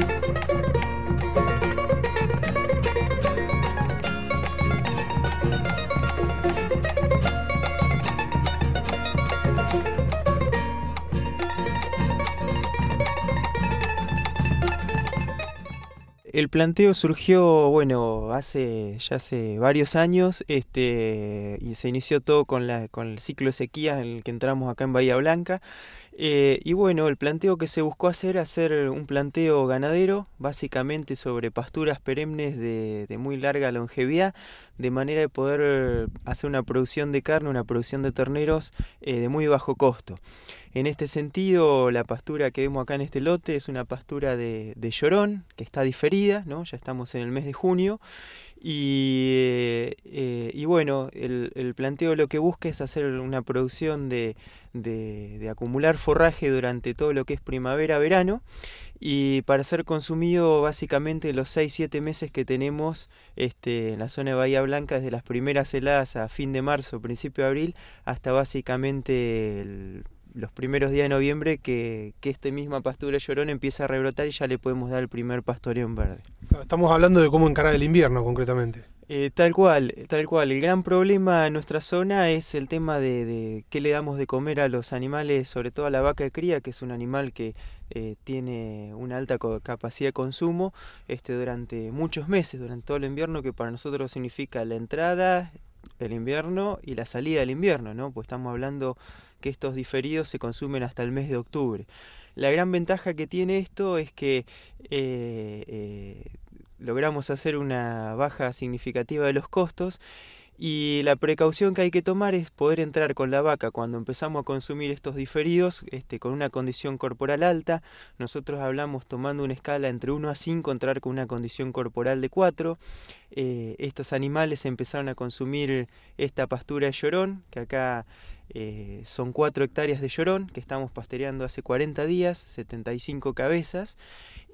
Thank you. El planteo surgió, bueno, hace ya hace varios años, este, y se inició todo con, el ciclo de en el que entramos acá en Bahía Blanca. Eh, y bueno, el planteo que se buscó hacer, hacer un planteo ganadero, básicamente sobre pasturas perennes de, muy larga longevidad, de manera de poder hacer una producción de carne, una producción de terneros eh, de muy bajo costo. En este sentido, la pastura que vemos acá en este lote es una pastura de llorón, que está diferida ya estamos en el mes de junio, y, eh, eh, bueno, el, planteo lo que busca es hacer una producción de, acumular forraje durante todo lo que es primavera-verano, y para ser consumido básicamente los 6-7 meses que tenemos este, en la zona de Bahía Blanca, desde las primeras heladas a fin de marzo, principio de abril, hasta básicamente el los primeros días de noviembre que, que esta misma pastura llorón empieza a rebrotar y ya le podemos dar el primer pastoreo en verde. Estamos hablando de cómo encarar el invierno concretamente. Eh, tal cual, tal cual. El gran problema en nuestra zona es el tema de, de, qué le damos de comer a los animales, sobre todo a la vaca de cría, que es un animal que eh, tiene una alta capacidad de consumo este, durante muchos meses, durante todo el invierno, que para nosotros significa la entrada, el invierno y la salida del invierno, ¿no? Pues estamos hablando que estos diferidos se consumen hasta el mes de octubre. La gran ventaja que tiene esto es que eh, eh, logramos hacer una baja significativa de los costos y la precaución que hay que tomar es poder entrar con la vaca cuando empezamos a consumir estos diferidos este, con una condición corporal alta. Nosotros hablamos tomando una escala entre 1 a 5, entrar con una condición corporal de 4. Eh, estos animales empezaron a consumir esta pastura de llorón, que acá eh, son 4 hectáreas de llorón que estamos pastoreando hace 40 días, 75 cabezas.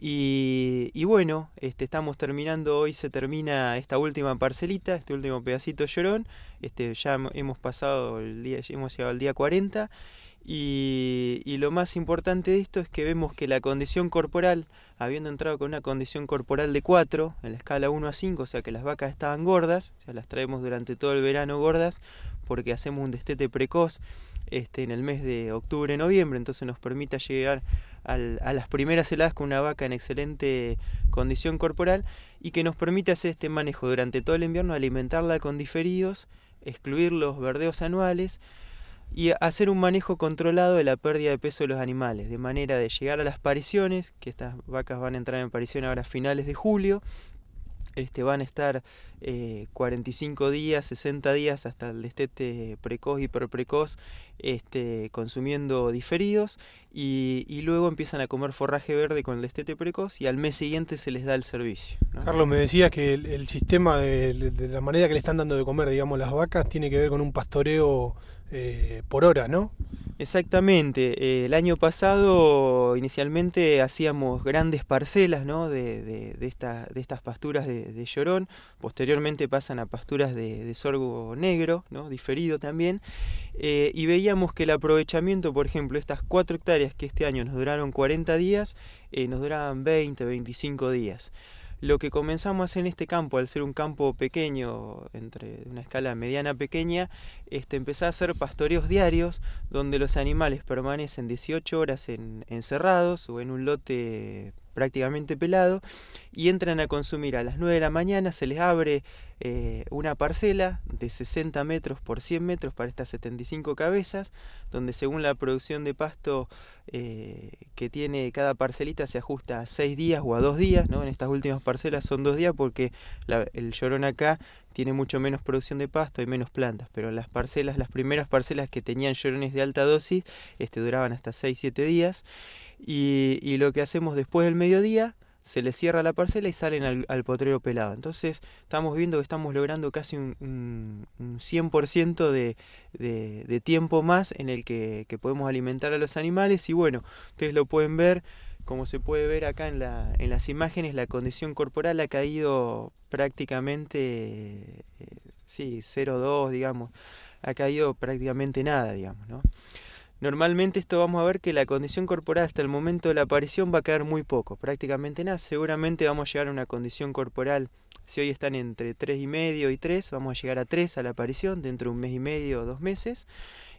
Y, bueno, este, estamos terminando, hoy se termina esta última parcelita, este último pedacito de llorón. Este, ya hemos pasado el día, hemos llegado al día 40. Y y lo más importante de esto es que vemos que la condición corporal, habiendo entrado con una condición corporal de 4, en la escala 1 a 5, o sea que las vacas estaban gordas, o sea, las traemos durante todo el verano gordas, porque hacemos un destete precoz este, en el mes de octubre, noviembre, entonces nos permita llegar a las primeras heladas con una vaca en excelente condición corporal y que nos permite hacer este manejo durante todo el invierno, alimentarla con diferidos, excluir los verdeos anuales y hacer un manejo controlado de la pérdida de peso de los animales, de manera de llegar a las pariciones, que estas vacas van a entrar en parición ahora a finales de julio, este, van a estar 45 eh, días, 60 días hasta el destete precoz, hiperprecoz, este, consumiendo diferidos y, luego empiezan a comer forraje verde con el destete precoz y al mes siguiente se les da el servicio. Carlos, me decías que el, sistema de, de, la manera que le están dando de comer, digamos, las vacas, tiene que ver con un pastoreo eh, por hora, ¿no? Exactamente. Eh, el año pasado inicialmente hacíamos grandes parcelas de, estas pasturas de, llorón. Posteriormente pasan a pasturas de, sorgo negro, ¿no? diferido también. Eh, y veíamos que el aprovechamiento, por ejemplo, estas cuatro hectáreas que este año nos duraron 40 días, nos duraban 20, 25 días lo que comenzamos a hacer en este campo, al ser un campo pequeño, entre una escala mediana pequeña, este, empezar a hacer pastoreos diarios donde los animales permanecen 18 horas encerrados o en un lote prácticamente pelado, y entran a consumir a las 9 de la mañana, se les abre eh, una parcela de 60 metros por 100 metros para estas 75 cabezas, donde según la producción de pasto eh, que tiene cada parcelita se ajusta a 6 días o a 2 días, ¿no? en estas últimas parcelas son 2 días porque el llorón acá tiene mucho menos producción de pasto y menos plantas, pero las parcelas, las primeras parcelas que tenían llorones de alta dosis, este, duraban hasta 6-7 días, y, lo que hacemos después del mediodía, se les cierra la parcela y salen al, potrero pelado. Entonces estamos viendo que estamos logrando casi un, 100% de, tiempo más en el que, que podemos alimentar a los animales y bueno, ustedes lo pueden ver. Como se puede ver acá en, la, en las imágenes, la condición corporal ha caído prácticamente, eh, sí, 0,2, digamos, ha caído prácticamente nada, digamos, ¿no? Normalmente esto vamos a ver que la condición corporal hasta el momento de la aparición va a caer muy poco, prácticamente nada. Seguramente vamos a llegar a una condición corporal, si hoy están entre 3,5 y medio y 3, vamos a llegar a 3 a la aparición dentro de un mes y medio o dos meses.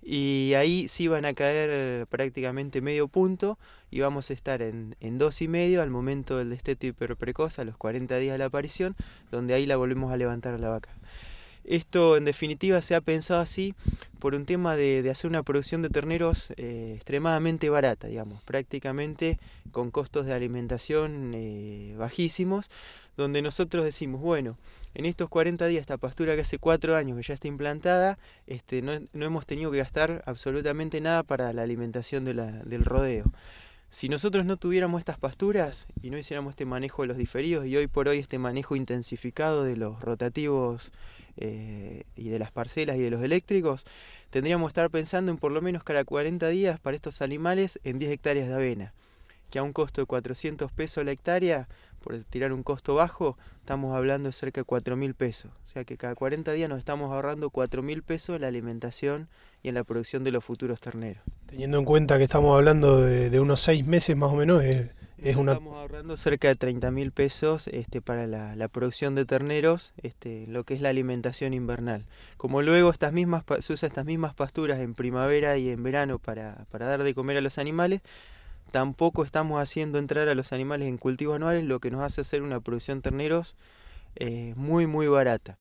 Y ahí sí van a caer prácticamente medio punto y vamos a estar en, en 2,5 al momento del destete hiperprecoz, a los 40 días de la aparición, donde ahí la volvemos a levantar la vaca. Esto en definitiva se ha pensado así por un tema de, hacer una producción de terneros eh, extremadamente barata, digamos, prácticamente con costos de alimentación eh, bajísimos, donde nosotros decimos, bueno, en estos 40 días, esta pastura que hace 4 años que ya está implantada, este, no, hemos tenido que gastar absolutamente nada para la alimentación del rodeo. Si nosotros no tuviéramos estas pasturas y no hiciéramos este manejo de los diferidos y hoy por hoy este manejo intensificado de los rotativos eh, y de las parcelas y de los eléctricos, tendríamos que estar pensando en por lo menos cada 40 días para estos animales en 10 hectáreas de avena, que a un costo de 400 pesos la hectárea, por tirar un costo bajo, estamos hablando de cerca de 4.000 mil pesos. O sea que cada 40 días nos estamos ahorrando 4.000 mil pesos en la alimentación y en la producción de los futuros terneros. Teniendo en cuenta que estamos hablando de, unos 6 meses más o menos, Estamos ahorrando cerca de 30 mil pesos este, para la, producción de terneros, este, lo que es la alimentación invernal. Como luego estas mismas, se usa estas mismas pasturas en primavera y en verano para, para dar de comer a los animales, tampoco estamos haciendo entrar a los animales en cultivos anuales, lo que nos hace hacer una producción de terneros eh, muy, muy barata.